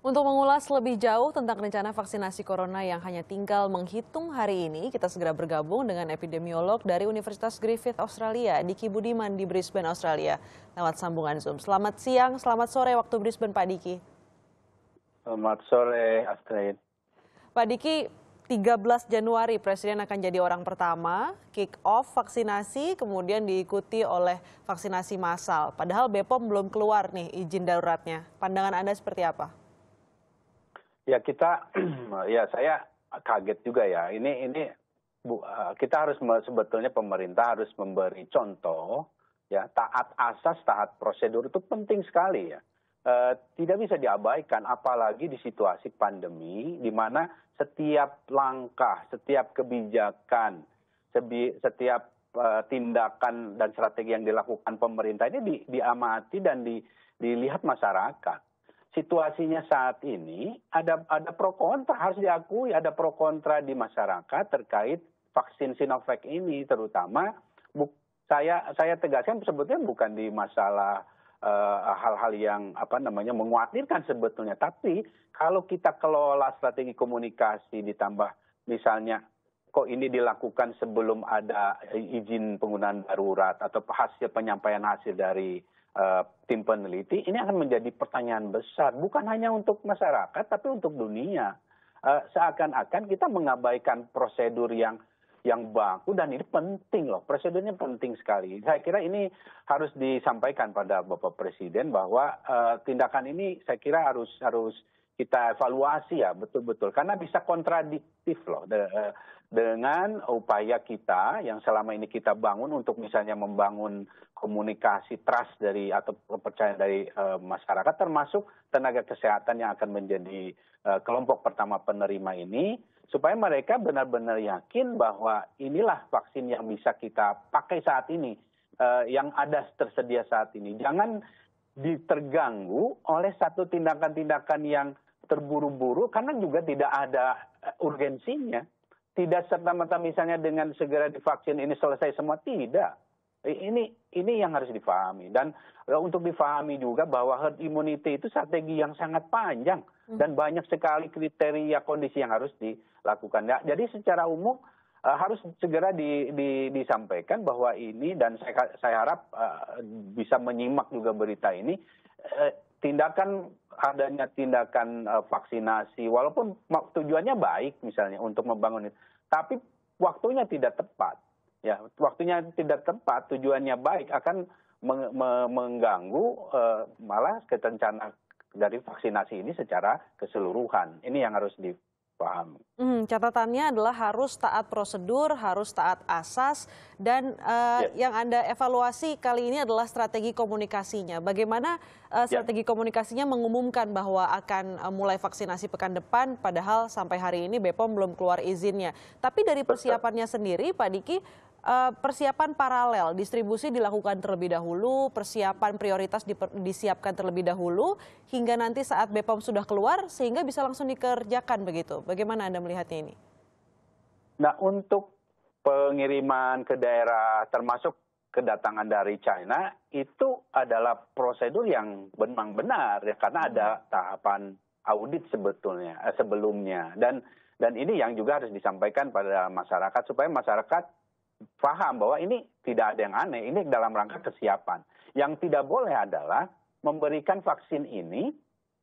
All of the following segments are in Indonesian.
Untuk mengulas lebih jauh tentang rencana vaksinasi corona yang hanya tinggal menghitung hari ini, kita segera bergabung dengan epidemiolog dari Universitas Griffith Australia, Diki Budiman di Brisbane, Australia, lewat sambungan Zoom. Selamat siang, selamat sore waktu Brisbane, Pak Diki. Selamat sore, Astrid. Pak Diki, 13 Januari Presiden akan jadi orang pertama kick off vaksinasi kemudian diikuti oleh vaksinasi massal. Padahal Bepom belum keluar nih izin daruratnya. Pandangan Anda seperti apa? ya kita ya saya kaget juga ya ini ini bu, eh, kita harus sebetulnya pemerintah harus memberi contoh ya taat asas taat prosedur itu penting sekali ya e, tidak bisa diabaikan apalagi di situasi pandemi di mana setiap langkah setiap kebijakan sebi, setiap e, tindakan dan strategi yang dilakukan pemerintah ini di, diamati dan di, dilihat masyarakat situasinya saat ini ada ada pro kontra harus diakui ada pro kontra di masyarakat terkait vaksin Sinovac ini terutama bu, saya saya tegaskan sebetulnya bukan di masalah eh, hal-hal uh, yang apa namanya mengkhawatirkan sebetulnya tapi kalau kita kelola strategi komunikasi ditambah misalnya kok ini dilakukan sebelum ada izin penggunaan darurat atau hasil penyampaian hasil dari Eh, tim peneliti, ini akan menjadi pertanyaan besar, bukan hanya untuk masyarakat, tapi untuk dunia. Uh, Seakan-akan kita mengabaikan prosedur yang yang baku dan ini penting loh, prosedurnya penting sekali. Saya kira ini harus disampaikan pada Bapak Presiden bahwa uh, tindakan ini saya kira harus harus kita evaluasi ya betul-betul karena bisa kontradiktif loh dengan upaya kita yang selama ini kita bangun untuk misalnya membangun komunikasi trust dari atau kepercayaan dari uh, masyarakat termasuk tenaga kesehatan yang akan menjadi uh, kelompok pertama penerima ini supaya mereka benar-benar yakin bahwa inilah vaksin yang bisa kita pakai saat ini uh, yang ada tersedia saat ini jangan diterganggu oleh satu tindakan-tindakan yang terburu-buru karena juga tidak ada urgensinya tidak serta merta misalnya dengan segera divaksin ini selesai semua tidak. Ini ini yang harus difahami dan e, untuk difahami juga bahwa herd immunity itu strategi yang sangat panjang hmm. dan banyak sekali kriteria kondisi yang harus dilakukan. Ya, jadi secara umum e, harus segera di, di, disampaikan bahwa ini dan saya, saya harap e, bisa menyimak juga berita ini tindakan adanya tindakan vaksinasi walaupun tujuannya baik misalnya untuk membangun itu tapi waktunya tidak tepat. Ya, waktunya tidak tepat, tujuannya baik akan meng mengganggu uh, malah ketencana dari vaksinasi ini secara keseluruhan. Ini yang harus di pahami. Hmm, catatannya adalah harus taat prosedur, harus taat asas, dan uh, eh, yes. Ya. yang Anda evaluasi kali ini adalah strategi komunikasinya. Bagaimana uh, strategi yes. komunikasinya mengumumkan bahwa akan uh, mulai vaksinasi pekan depan, padahal sampai hari ini BPOM belum keluar izinnya. Tapi dari persiapannya Betul. sendiri, Pak Diki, Eh, persiapan paralel, distribusi dilakukan terlebih dahulu, persiapan prioritas disiapkan terlebih dahulu, hingga nanti saat BPOM sudah keluar, sehingga bisa langsung dikerjakan begitu. Bagaimana Anda melihatnya ini? Nah, untuk pengiriman ke daerah termasuk kedatangan dari China, itu adalah prosedur yang memang benar, ya, karena ada hmm. tahapan audit sebetulnya eh, sebelumnya dan dan ini yang juga harus disampaikan pada masyarakat supaya masyarakat paham bahwa ini tidak ada yang aneh, ini dalam rangka kesiapan. Yang tidak boleh adalah memberikan vaksin ini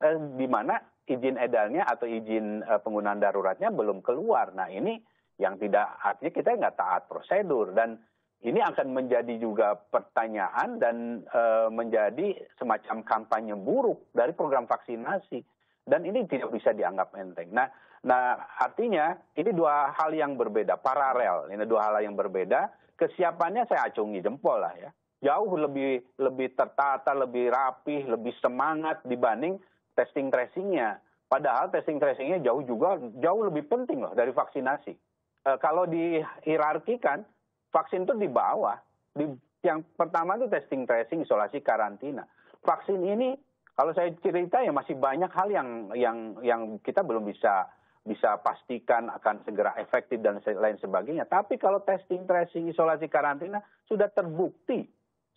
eh, di mana izin edarnya atau izin eh, penggunaan daruratnya belum keluar. Nah ini yang tidak artinya kita nggak taat prosedur dan ini akan menjadi juga pertanyaan dan e, menjadi semacam kampanye buruk dari program vaksinasi dan ini tidak bisa dianggap enteng. Nah, Nah, artinya ini dua hal yang berbeda, paralel. Ini dua hal yang berbeda. Kesiapannya saya acungi jempol lah ya. Jauh lebih lebih tertata, lebih rapih, lebih semangat dibanding testing tracingnya. Padahal testing tracingnya jauh juga jauh lebih penting loh dari vaksinasi. E, kalau dihierarkikan, vaksin itu di bawah. Di, yang pertama itu testing tracing, isolasi, karantina. Vaksin ini kalau saya cerita ya masih banyak hal yang yang yang kita belum bisa bisa pastikan akan segera efektif dan lain sebagainya. Tapi kalau testing, tracing, isolasi, karantina sudah terbukti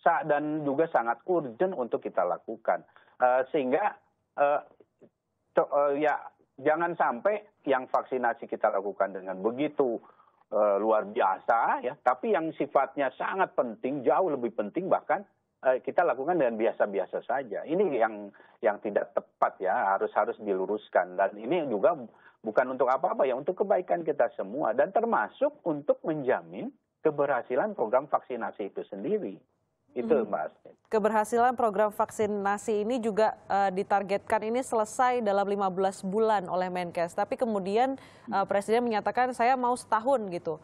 dan juga sangat urgent untuk kita lakukan. Eh, sehingga eh, eh, ya jangan sampai yang vaksinasi kita lakukan dengan begitu luar biasa ya, tapi yang sifatnya sangat penting, jauh lebih penting bahkan kita lakukan dengan biasa-biasa saja. Ini yang yang tidak tepat ya, harus harus diluruskan dan ini juga Bukan untuk apa-apa ya, untuk kebaikan kita semua dan termasuk untuk menjamin keberhasilan program vaksinasi itu sendiri. Itu hmm. Mbak Astrid. Keberhasilan program vaksinasi ini juga uh, ditargetkan ini selesai dalam 15 bulan oleh Menkes. Tapi kemudian uh, Presiden menyatakan saya mau setahun gitu.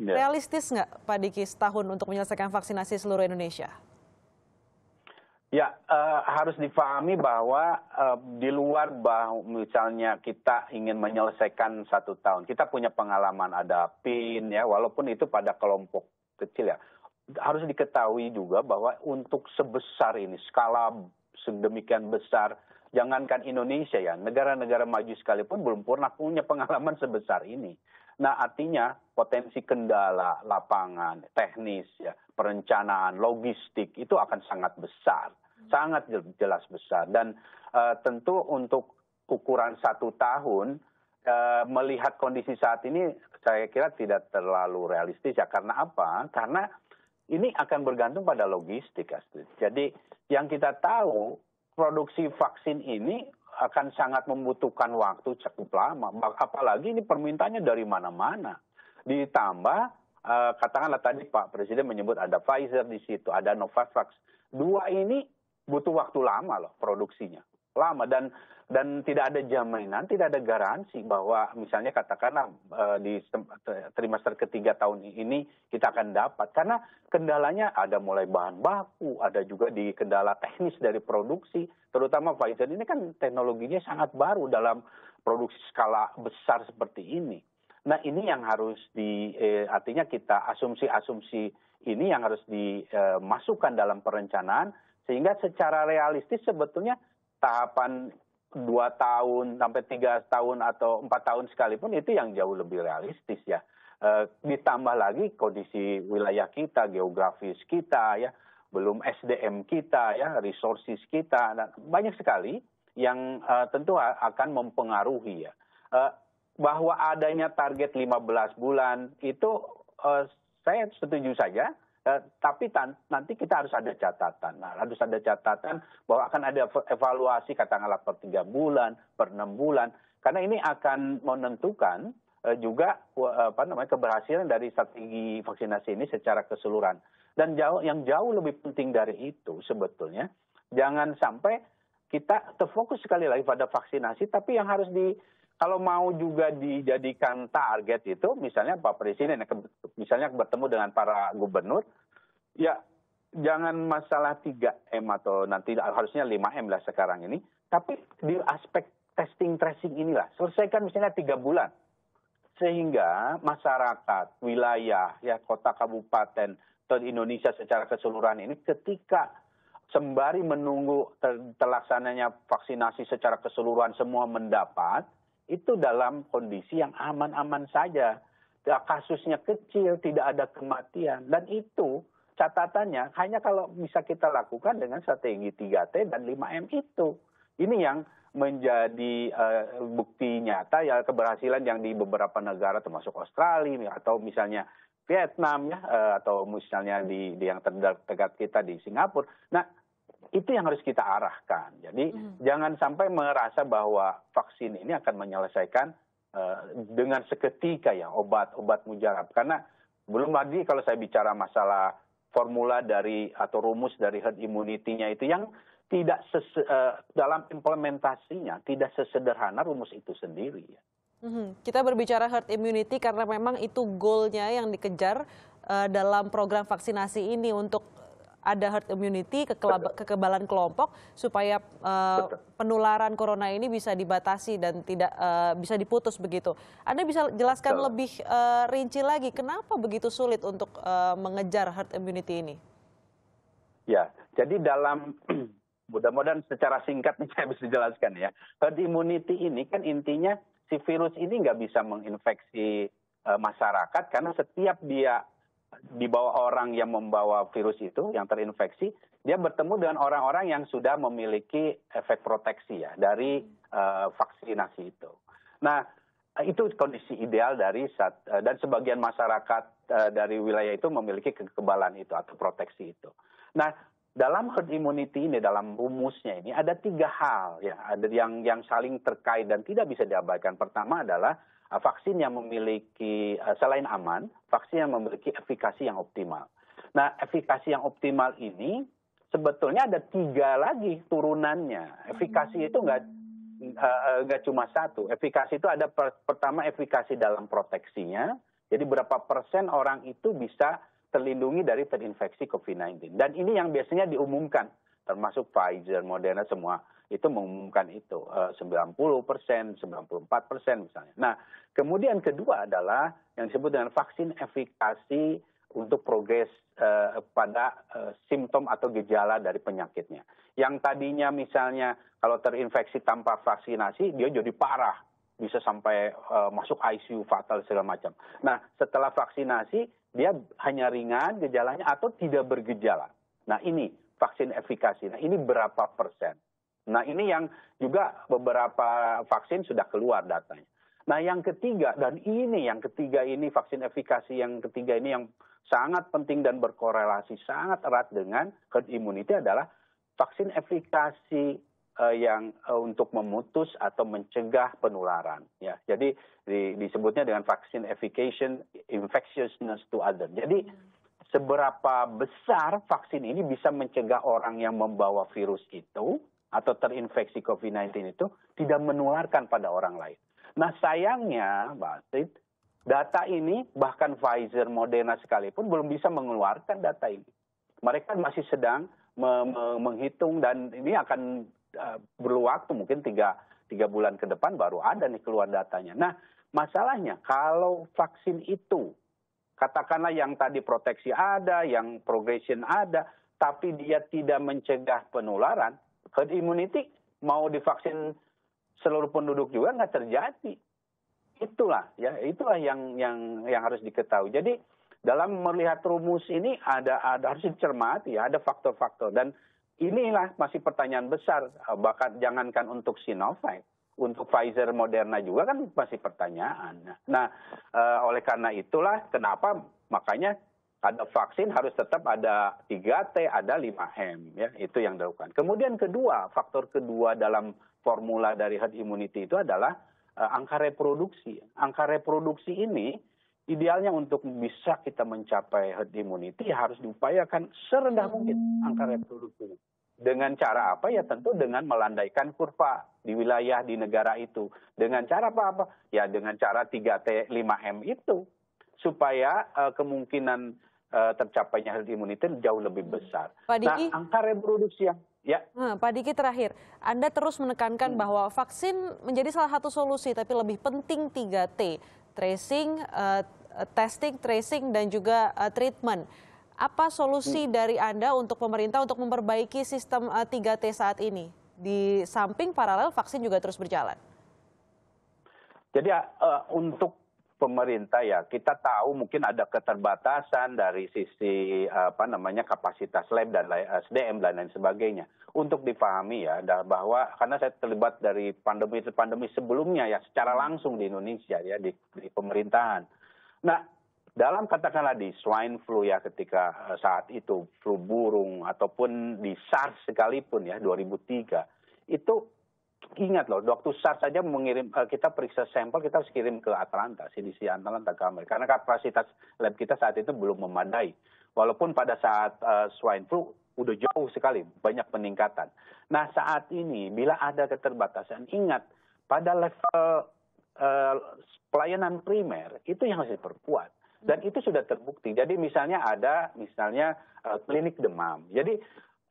Ya. Realistis nggak Pak Diki setahun untuk menyelesaikan vaksinasi seluruh Indonesia? Ya, uh, harus difahami bahwa uh, di luar bahwa misalnya kita ingin menyelesaikan satu tahun, kita punya pengalaman ada PIN ya, walaupun itu pada kelompok kecil ya. Harus diketahui juga bahwa untuk sebesar ini, skala sedemikian besar, jangankan Indonesia ya, negara-negara maju sekalipun belum pernah punya pengalaman sebesar ini. Nah, artinya potensi kendala lapangan, teknis, ya, perencanaan, logistik itu akan sangat besar sangat jelas besar dan uh, tentu untuk ukuran satu tahun uh, melihat kondisi saat ini saya kira tidak terlalu realistis ya karena apa karena ini akan bergantung pada logistik Astrid. Jadi yang kita tahu produksi vaksin ini akan sangat membutuhkan waktu cukup lama. Apalagi ini permintaannya dari mana-mana. Ditambah eh, katakanlah tadi Pak Presiden menyebut ada Pfizer di situ, ada Novavax. Dua ini butuh waktu lama loh produksinya lama dan dan tidak ada jaminan, tidak ada garansi bahwa misalnya katakanlah eh, di trimester ketiga tahun ini kita akan dapat karena kendalanya ada mulai bahan baku, ada juga di kendala teknis dari produksi, terutama Pfizer ini kan teknologinya sangat baru dalam produksi skala besar seperti ini. Nah ini yang harus di e, artinya kita asumsi-asumsi ini yang harus dimasukkan eh, dalam perencanaan sehingga secara realistis sebetulnya tahapan dua tahun sampai tiga tahun atau empat tahun sekalipun itu yang jauh lebih realistis ya. E, ditambah lagi kondisi wilayah kita, geografis kita ya, belum SDM kita ya, resources kita, dan nah, banyak sekali yang e, tentu akan mempengaruhi ya. E, bahwa adanya target 15 bulan itu e, saya setuju saja Eh, tapi nanti kita harus ada catatan. Nah, harus ada catatan bahwa akan ada evaluasi katakanlah per tiga bulan, per enam bulan, karena ini akan menentukan eh, juga eh, apa namanya keberhasilan dari strategi vaksinasi ini secara keseluruhan. Dan jauh yang jauh lebih penting dari itu sebetulnya jangan sampai kita terfokus sekali lagi pada vaksinasi, tapi yang harus di kalau mau juga dijadikan target itu, misalnya Pak Presiden, misalnya bertemu dengan para gubernur, ya jangan masalah 3M atau nanti harusnya 5M lah sekarang ini, tapi di aspek testing tracing inilah, selesaikan misalnya tiga bulan. Sehingga masyarakat, wilayah, ya kota kabupaten, atau Indonesia secara keseluruhan ini ketika sembari menunggu terlaksananya vaksinasi secara keseluruhan semua mendapat, itu dalam kondisi yang aman-aman saja. Kasusnya kecil, tidak ada kematian. Dan itu catatannya hanya kalau bisa kita lakukan dengan strategi 3T dan 5M itu. Ini yang menjadi uh, bukti nyata ya keberhasilan yang di beberapa negara termasuk Australia atau misalnya Vietnam ya eh, atau misalnya di, di yang terdekat kita di Singapura. Nah itu yang harus kita arahkan. Jadi hmm. jangan sampai merasa bahwa vaksin ini akan menyelesaikan uh, dengan seketika ya obat-obat mujarab. Karena belum lagi kalau saya bicara masalah formula dari atau rumus dari herd immunity-nya itu yang tidak ses, uh, eh, dalam implementasinya tidak sesederhana rumus itu sendiri ya. hmm Kita berbicara herd immunity karena memang itu goalnya yang dikejar eh, dalam program vaksinasi ini untuk ada herd immunity, kekebalan kelompok supaya uh, penularan corona ini bisa dibatasi dan tidak uh, bisa diputus begitu. Anda bisa jelaskan Betul. lebih uh, rinci lagi kenapa begitu sulit untuk uh, mengejar herd immunity ini? Ya, jadi dalam mudah-mudahan secara singkat nih saya bisa jelaskan ya. Herd immunity ini kan intinya si virus ini nggak bisa menginfeksi masyarakat karena setiap dia di bawah orang yang membawa virus itu yang terinfeksi dia bertemu dengan orang-orang yang sudah memiliki efek proteksi ya dari uh, vaksinasi itu. Nah, itu kondisi ideal dari saat, uh, eh, dan sebagian masyarakat uh, dari wilayah itu memiliki kekebalan itu atau proteksi itu. Nah, dalam herd immunity ini dalam rumusnya ini ada tiga hal ya ada yang yang saling terkait dan tidak bisa diabaikan. Pertama adalah Nah, vaksin yang memiliki eh, selain aman, vaksin yang memiliki efikasi yang optimal. Nah, efikasi yang optimal ini sebetulnya ada tiga lagi turunannya. Efikasi itu nggak hmm. eh, eh, nggak cuma satu. Efikasi itu ada per, pertama efikasi dalam proteksinya. Jadi berapa persen orang itu bisa terlindungi dari terinfeksi COVID-19. Dan ini yang biasanya diumumkan, termasuk Pfizer, Moderna, semua itu mengumumkan itu eh, sembilan puluh persen, sembilan puluh empat persen misalnya. Nah, kemudian kedua adalah yang disebut dengan vaksin efikasi untuk progres uh, pada uh, simptom atau gejala dari penyakitnya. Yang tadinya misalnya kalau terinfeksi tanpa vaksinasi dia jadi parah, bisa sampai uh, masuk ICU fatal segala macam. Nah, setelah vaksinasi dia hanya ringan gejalanya atau tidak bergejala. Nah, ini vaksin efikasi. Nah, ini berapa persen? Nah ini yang juga beberapa vaksin sudah keluar datanya. Nah yang ketiga dan ini yang ketiga ini vaksin efikasi yang ketiga ini yang sangat penting dan berkorelasi sangat erat dengan herd immunity adalah vaksin efikasi uh, yang uh, untuk memutus atau mencegah penularan ya. Jadi di, disebutnya dengan vaksin efikasi infectiousness to other. Jadi seberapa besar vaksin ini bisa mencegah orang yang membawa virus itu atau terinfeksi COVID-19 itu tidak menularkan pada orang lain. Nah sayangnya, Basit, data ini bahkan Pfizer, Moderna sekalipun belum bisa mengeluarkan data ini. Mereka masih sedang me me menghitung dan ini akan uh, e, perlu waktu mungkin tiga tiga bulan ke depan baru ada nih keluar datanya. Nah masalahnya kalau vaksin itu katakanlah yang tadi proteksi ada, yang progression ada, tapi dia tidak mencegah penularan, herd immunity mau divaksin seluruh penduduk juga nggak terjadi. Itulah ya, itulah yang yang yang harus diketahui. Jadi dalam melihat rumus ini ada ada harus dicermati ya, ada faktor-faktor dan inilah masih pertanyaan besar eh, bahkan jangankan untuk Sinovac untuk Pfizer Moderna juga kan masih pertanyaan. Nah, eh, oleh karena itulah kenapa makanya ada vaksin harus tetap ada 3T, ada 5M ya, itu yang dilakukan. Kemudian kedua, faktor kedua dalam formula dari herd immunity itu adalah uh, angka reproduksi. Angka reproduksi ini idealnya untuk bisa kita mencapai herd immunity harus diupayakan serendah mungkin angka reproduksi. Dengan cara apa? Ya tentu dengan melandaikan kurva di wilayah di negara itu. Dengan cara apa-apa? Ya dengan cara 3T 5M itu supaya uh, kemungkinan Eh, tercapainya herd immunity jauh lebih besar. Pak nah, Diki, nah, angka reproduksi yang ya. Hmm, Pak Diki terakhir, Anda terus menekankan hmm. bahwa vaksin menjadi salah satu solusi tapi lebih penting 3T, tracing, uh, testing, tracing dan juga uh, treatment. Apa solusi hmm. dari Anda untuk pemerintah untuk memperbaiki sistem uh, 3T saat ini? Di samping paralel vaksin juga terus berjalan. Jadi uh, untuk pemerintah ya kita tahu mungkin ada keterbatasan dari sisi apa namanya kapasitas lab dan eh, SDM dan lain sebagainya untuk dipahami ya bahwa karena saya terlibat dari pandemi pandemi sebelumnya ya secara langsung di Indonesia ya di, di pemerintahan. Nah dalam katakanlah di swine flu ya ketika eh, saat itu flu burung ataupun di SARS sekalipun ya 2003 itu ingat loh, waktu SARS saja mengirim eh, kita periksa sampel kita harus kirim ke Atlanta, CDC Atlanta ke Amerika karena kapasitas lab kita saat itu belum memadai. Walaupun pada saat uh, swine flu udah jauh sekali banyak peningkatan. Nah, saat ini bila ada keterbatasan ingat pada level uh, pelayanan primer itu yang harus diperkuat dan hmm. itu sudah terbukti. Jadi misalnya ada misalnya uh, klinik demam. Jadi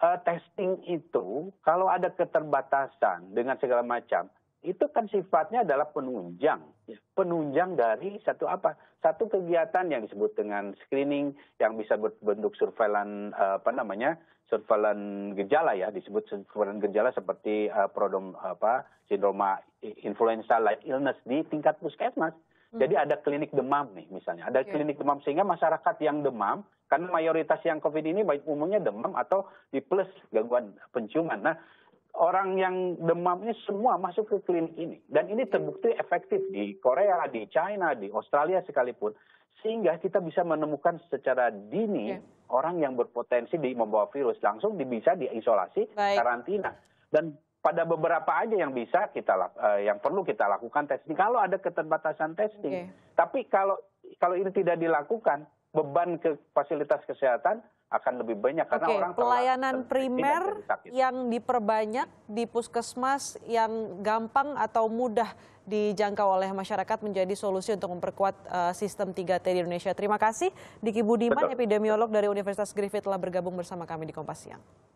uh, testing itu kalau ada keterbatasan dengan segala macam itu kan sifatnya adalah penunjang, ya. penunjang dari satu apa? Satu kegiatan yang disebut dengan screening yang bisa berbentuk surveillance eh, apa namanya? surveillance gejala ya, disebut surveillance gejala seperti uh, prodom apa? sindroma influenza like illness di tingkat puskesmas Hmm. Jadi ada klinik demam nih misalnya, ada okay. klinik demam sehingga masyarakat yang demam karena mayoritas yang COVID ini baik umumnya demam atau di plus gangguan penciuman. Nah, orang yang demam ini semua masuk ke klinik ini dan ini hmm. terbukti efektif di Korea, di China, di Australia sekalipun sehingga kita bisa menemukan secara dini yeah. orang yang berpotensi di membawa virus langsung bisa diisolasi Baik. karantina dan pada beberapa aja yang bisa kita uh, yang perlu kita lakukan testing kalau ada keterbatasan testing. Okay. Tapi kalau kalau ini tidak dilakukan, beban ke fasilitas kesehatan akan lebih banyak karena okay. orang pelayanan primer yang diperbanyak di puskesmas yang gampang atau mudah dijangkau oleh masyarakat menjadi solusi untuk memperkuat uh, sistem 3T di Indonesia. Terima kasih Diki Budiman Betul. epidemiolog dari Universitas Griffith telah bergabung bersama kami di Kompas Siang.